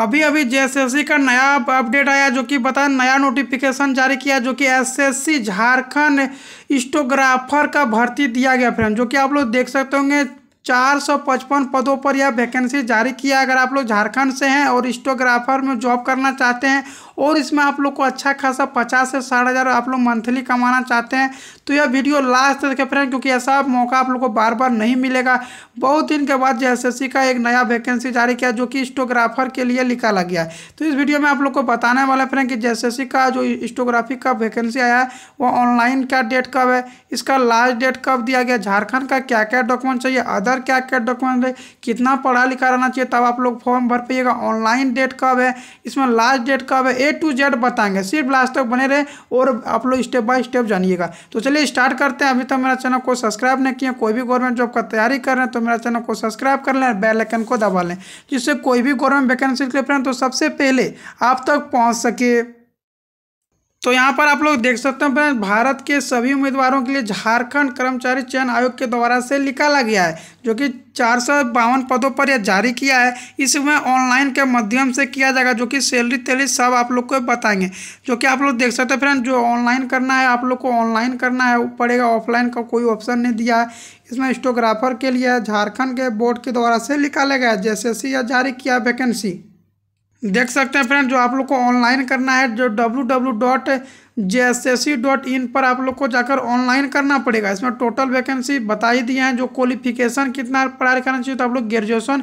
अभी अभी जेएसएससी का नया अपडेट आया जो कि बता नया नोटिफिकेशन जारी किया जो कि एसएससी झारखंड स्टोग्राफर का भर्ती दिया गया फ्रेंड जो कि आप लोग देख सकते होंगे 455 पदों पर यह वैकेंसी जारी किया अगर आप लोग झारखंड से हैं और स्टोग्राफर में जॉब करना चाहते हैं और इसमें आप लोग को अच्छा खासा पचास से साठ हज़ार आप लोग मंथली कमाना चाहते हैं तो यह वीडियो लास्ट तक देखें फ्रेंड क्योंकि ऐसा मौका आप लोग को बार बार नहीं मिलेगा बहुत दिन के बाद जे का एक नया वैकेंसी जारी किया जो कि स्टोग्राफर के लिए निकाला गया तो इस वीडियो में आप लोग को बताने वाला फ्रेंड कि जे का जो स्टोग्राफी का वैकेंसी आया है वह ऑनलाइन का डेट कब है इसका लास्ट डेट कब दिया गया झारखंड का क्या क्या डॉक्यूमेंट चाहिए अदर आधार क्या क्या डॉक्यूमेंट है कितना पढ़ा लिखा रहना चाहिए तब आप लोग फॉर्म भर पाइएगा ऑनलाइन डेट कब है इसमें लास्ट डेट कब है ए टू जेड बताएंगे सिर्फ लास्ट तक बने रहे और आप लोग स्टेप बाय स्टेप जानिएगा तो चलिए स्टार्ट करते हैं अभी तक मेरा चैनल को सब्सक्राइब नहीं किया कोई भी गवर्नमेंट जॉब का तैयारी कर रहे हैं तो मेरा चैनल को सब्सक्राइब कर लें बेलैकन को दबा लें जिससे कोई भी गवर्नमेंट वैकेंसी लिए तो सबसे पहले आप तक पहुँच सके तो यहाँ पर आप लोग देख सकते हैं फ्रेंड्स भारत के सभी उम्मीदवारों के लिए झारखंड कर्मचारी चयन आयोग के द्वारा से निकाला गया है जो कि चार सौ बावन पदों पर यह जारी किया है इसमें ऑनलाइन के माध्यम से किया जाएगा जो कि सैलरी तैलरी सब आप लोग को बताएंगे जो कि आप लोग देख सकते हैं फ्रेंड जो ऑनलाइन करना है आप लोग को ऑनलाइन करना है पड़ेगा ऑफलाइन का कोई ऑप्शन नहीं दिया है इसमें स्टोग्राफर के लिए झारखंड के बोर्ड के द्वारा से निकाला गया है जैसे या जारी किया वैकेंसी देख सकते हैं फ्रेंड जो आप लोग को ऑनलाइन करना है जो W W dot J S S C dot in पर आप लोग को जाकर ऑनलाइन करना पड़ेगा इसमें टोटल वैकेंसी बता ही दिए हैं जो क्वालिफिकेशन कितना पढ़ाई करना चाहिए तो आप लोग ग्रेजुएशन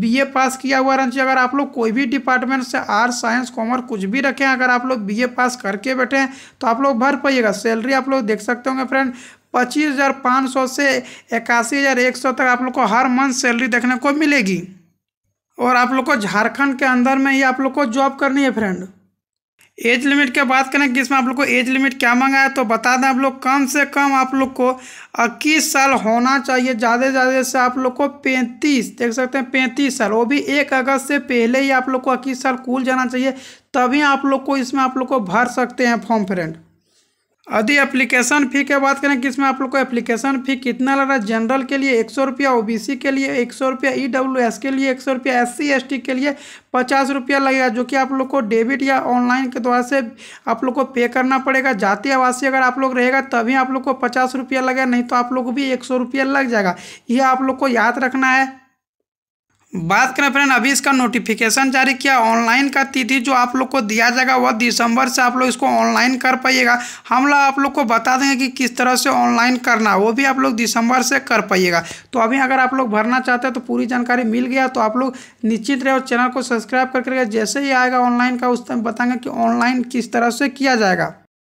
बीए पास किया हुआ रहना चाहिए अगर आप लोग कोई भी डिपार्टमेंट से आर्ट्स साइंस कॉमर्स कुछ भी रखें अगर आप लोग ए पास करके बैठे हैं तो आप लोग भर पाइएगा सैलरी आप लोग देख सकते होंगे फ्रेंड पच्चीस हज़ार पाँच सौ से इक्यासी हज़ार एक सौ तक आप लोग को हर मंथ सैलरी देखने को मिलेगी और आप लोग को झारखंड के अंदर में ही आप लोग को जॉब करनी है फ्रेंड एज लिमिट के बात करें किसमें आप लोग को एज लिमिट क्या मांगा है तो बता दें आप लोग कम से कम आप लोग को इक्कीस साल होना चाहिए ज़्यादा से ज़्यादा से आप लोग को पैंतीस देख सकते हैं पैंतीस साल वो भी एक अगस्त से पहले ही आप लोग को इक्कीस साल कूल जाना चाहिए तभी आप लोग को इसमें आप लोग को भर सकते हैं फॉर्म फ्रेंड यदि एप्लीकेशन फ़ी के बात करें कि इसमें आप लोग को एप्लीकेशन फ़ी कितना लग रहा है जनरल के लिए एक सौ रुपया ओ के लिए एक सौ रुपया ई e के लिए एक सौ रुपया एस सी के लिए पचास रुपया लगेगा जो कि आप लोग को डेबिट या ऑनलाइन के द्वारा से आप लोग को पे करना पड़ेगा जाति आवासीय अगर आप लोग रहेगा तभी आप लोग को पचास रुपया लगेगा नहीं तो आप लोग को भी एक सौ रुपया लग जाएगा यह आप लोग को याद रखना है बात करें फ्रेंड अभी इसका नोटिफिकेशन जारी किया ऑनलाइन का तिथि जो आप लोग को दिया जाएगा वह दिसंबर से आप लोग इसको ऑनलाइन कर पाइएगा हम लोग आप लोग को बता देंगे कि किस तरह से ऑनलाइन करना वो भी आप लोग दिसंबर से कर पाइएगा तो अभी अगर आप लोग भरना चाहते हैं तो पूरी जानकारी मिल गया तो आप लोग निश्चित रहे और चैनल को सब्सक्राइब करके जैसे ही आएगा ऑनलाइन का उस टाइम बताएंगे कि ऑनलाइन किस तरह से किया जाएगा